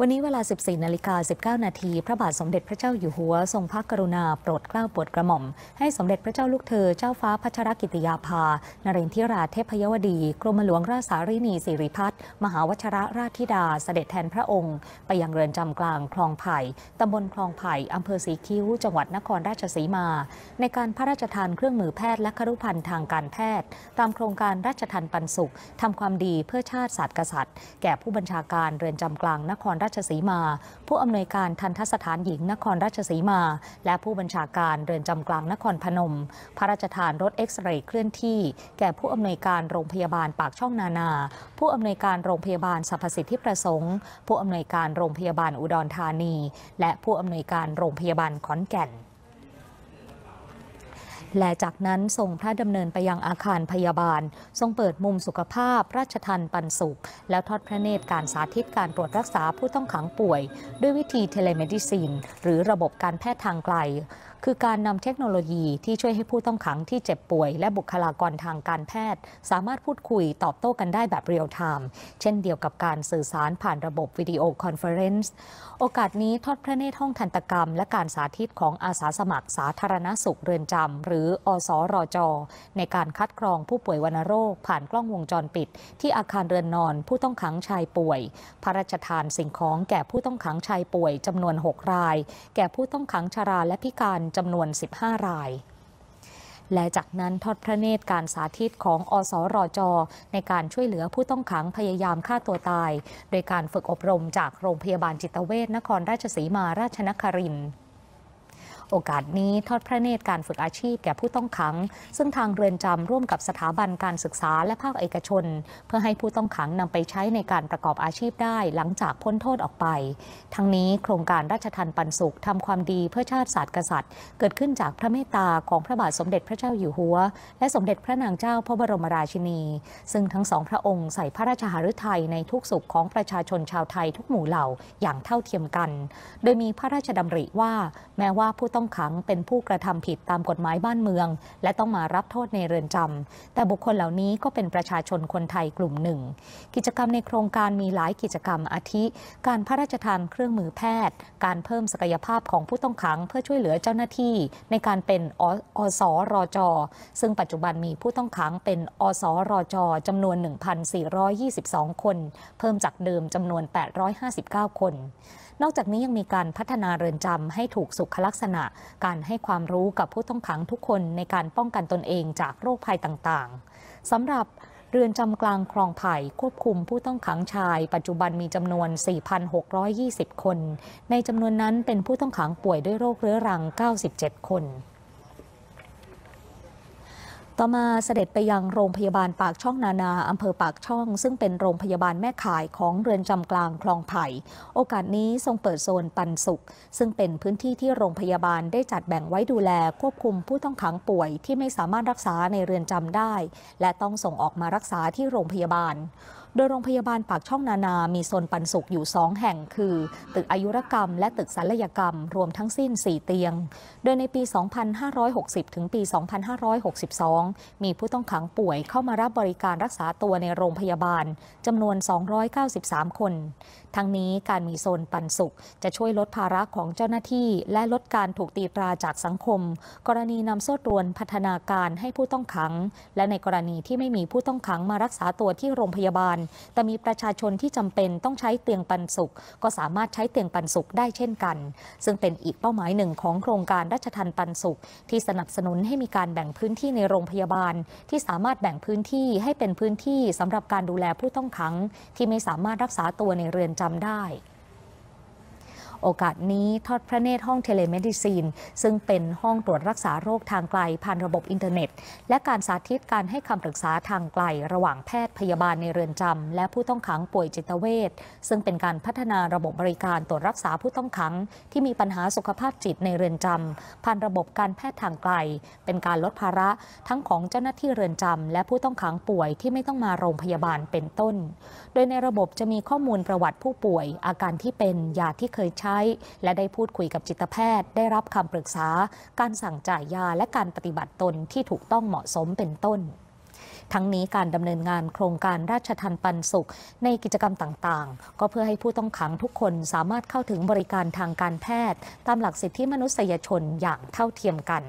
วันนี้เวลา 14 นาฬิกา 19 นาที พระบาทสมเด็จพระเจ้าอยู่หัว ทรงพระกรุณาโปรดเกล้าโปรดกระหม่อม ให้สมเด็จพระเจ้าลูกเธอ เจ้าฟ้าพัชรกิติยาภา นเรนทิราเทพยวดี กรมหลวงราชสารีนี สิริพัฒน์มหาวชระราชธิดา เสด็จแทนพระองค์ ไปยังเรือนจำกลาง คลองไผ่ตำบลคลองไผ่อำเภอศรีคิ้ว จังหวัดนครราชสีมา ในการพระราชทานเครื่องมือแพทย์และครุภัณฑ์ทางการแพทย์ ตามโครงการราชทานปันสุข ทำความดีเพื่อชาติศาสตร์กษัตริย์ แก่ผู้บัญชาการเรือนจำกลางนครราชสีมา ผู้อำนวยการทันทสถานหญิงนครราชสีมา และผู้บัญชาการเรือนจำกลางนครพนม พระราชทานรถเอ็กซเรย์เคลื่อนที่ แก่ผู้อำนวยการโรงพยาบาลปากช่องนานาผู้อำนวยการโรงพยาบาลสรรพสิทธิประสงค์ ผู้อำนวยการโรงพยาบาลอุดรธานี และผู้อำนวยการโรงพยาบาลขอนแก่นและจากนั้นทรงพระดำเนินไปยังอาคารพยาบาล ทรงเปิดมุมสุขภาพราชทันปันสุข แล้วทอดพระเนตรการสาธิต การตรวจรักษาผู้ต้องขังป่วย ด้วยวิธีเทเลเมดิซิน หรือระบบการแพทย์ทางไกลคือการนำเทคโนโลยีที่ช่วยให้ผู้ต้องขังที่เจ็บป่วย และบุคลากรทางการแพทย์ สามารถพูดคุย ตอบโต้กันได้แบบเรียลไทม์เช่นเดียวกับการสื่อสารผ่านระบบวิดีโอคอนเฟอเรนซ์โอกาสนี้ทอดพระเนตรห้องทันตกรรมและการสาธิตของอาสาสมัครสาธารณสุขเรือนจำหรืออสรอจในการคัดกรองผู้ป่วยวัณโรค ผ่านกล้องวงจรปิด ที่อาคารเรือนนอน ผู้ต้องขังชายป่วย พระราชทานสิ่งของแก่ผู้ต้องขังชายป่วยจำนวน6ราย แก่ผู้ต้องขังชราและพิการจำนวน 15 ราย และจากนั้นทอดพระเนตรการสาธิตของอสอรอจอในการช่วยเหลือผู้ต้องขังพยายามฆ่าตัวตาย โดยการฝึกอบรมจากโรงพยาบาลจิตเวชนครราชสีมาราชนครินทร์โอกาสนี้ทอดพระเนตรการฝึกอาชีพแก่ผู้ต้องขังซึ่งทางเรือนจำร่วมกับสถาบันการศึกษาและภาคเอกชน เพื่อให้ผู้ต้องขังนำไปใช้ในการประกอบอาชีพได้หลังจากพ้นโทษออกไป ทั้งนี้โครงการราชทันปันสุขทำความดีเพื่อชาติศาสตร์กษัตริย์ เกิดขึ้นจากพระเมตตาของพระบาทสมเด็จพระเจ้าอยู่หัวและสมเด็จพระนางเจ้าพระบรมราชินี ซึ่งทั้งสองพระองค์ใส่พระราชหฤทัยในทุกสุขของประชาชนชาวไทยทุกหมู่เหล่าอย่างเท่าเทียมกัน โดยมีพระราชดำริว่าแม้ว่าผู้ต้องขังเป็นผู้กระทำผิดตามกฎหมายบ้านเมือง และต้องมารับโทษในเรือนจำ แต่บุคคลเหล่านี้ก็เป็นประชาชนคนไทยกลุ่มหนึ่ง กิจกรรมในโครงการมีหลายกิจกรรมอาทิ การพระราชทานเครื่องมือแพทย์ การเพิ่มศักยภาพของผู้ต้องขัง เพื่อช่วยเหลือเจ้าหน้าที่ ในการเป็นอสอรอจอซึ่งปัจจุบันมีผู้ต้องขังเป็นอสอรอจอจำนวน 1,422 คน เพิ่มจากเดิมจำนวน 859 คน นอกจากนี้ยังมีการพัฒนาเรือนจำให้ถูกสุขลักษณะการให้ความรู้กับผู้ต้องขังทุกคนในการป้องกันตนเองจากโรคภัยต่างๆ สำหรับเรือนจำกลางคลองไผ่ควบคุมผู้ต้องขังชายปัจจุบันมีจำนวน 4,620 คน ในจำนวนนั้นเป็นผู้ต้องขังป่วยด้วยโรคเรื้อรัง 97 คนต่อมาเสด็จไปยังโรงพยาบาลปากช่องนานาอำเภอปากช่อง ซึ่งเป็นโรงพยาบาลแม่ขายของเรือนจำกลางคลองไผ่โอกาสนี้ทรงเปิดโซนปันสุข ซึ่งเป็นพื้นที่ที่โรงพยาบาลได้จัดแบ่งไว้ดูแลควบคุมผู้ต้องขังป่วยที่ไม่สามารถรักษาในเรือนจำได้ และต้องส่งออกมารักษาที่โรงพยาบาลโดยโรงพยาบาลปากช่องนานา มีโซนปันสุขอยู่2แห่งคือ ตึกอายุรกรรม และตึกศัลยกรรม รวมทั้งสิ้น 4 เตียง โดยในปี 2560 ถึงปี 2562 มีผู้ต้องขังป่วยเข้ามารับบริการรักษาตัวในโรงพยาบาลจำนวน 293 คน ทั้งนี้การมีโซนปันสุข จะช่วยลดภาระของเจ้าหน้าที่และลดการถูกตีตราจากสังคม กรณีนำโซ่ตรวนพัฒนาการให้ผู้ต้องขัง และในกรณีที่ไม่มีผู้ต้องขังมารักษาตัวที่โรงพยาบาลแต่มีประชาชนที่จำเป็นต้องใช้เตียงปันสุข ก็สามารถใช้เตียงปันสุขได้เช่นกัน ซึ่งเป็นอีกเป้าหมายหนึ่งของโครงการราชทันปันสุข ที่สนับสนุนให้มีการแบ่งพื้นที่ในโรงพยาบาล ที่สามารถแบ่งพื้นที่ให้เป็นพื้นที่สำหรับการดูแลผู้ต้องขังที่ไม่สามารถรักษาตัวในเรือนจำได้โอกาสนี้ทอดพระเนตรห้องเทเลเมดิซีนซึ่งเป็นห้องตรวจรักษาโรคทางไกลผ่านระบบอินเทอร์เน็ต และการสาธิตการให้คำปรึกษาทางไกล ระหว่างแพทย์พยาบาลในเรือนจำและผู้ต้องขังป่วยจิตเวชซึ่งเป็นการพัฒนาระบบบริการตรวจรักษาผู้ต้องขังที่มีปัญหาสุขภาพจิตในเรือนจำผ่านระบบการแพทย์ทางไกลเป็นการลดภาระทั้งของเจ้าหน้าที่เรือนจำและผู้ต้องขังป่วยที่ไม่ต้องมาโรงพยาบาลเป็นต้น โดยในระบบจะมีข้อมูลประวัติผู้ป่วย อาการที่เป็นยาที่เคยใช้ช้และได้พูดคุยกับจิตแพทย์ ได้รับคำปรึกษา การสั่งจ่ายยาและการปฏิบัติตนที่ถูกต้องเหมาะสมเป็นต้น ทั้งนี้การดำเนินงานโครงการราชทันปันสุขในกิจกรรมต่างๆ ก็เพื่อให้ผู้ต้องขังทุกคนสามารถเข้าถึงบริการทางการแพทย์ ตามหลักสิทธิมนุษยชนอย่างเท่าเทียมกัน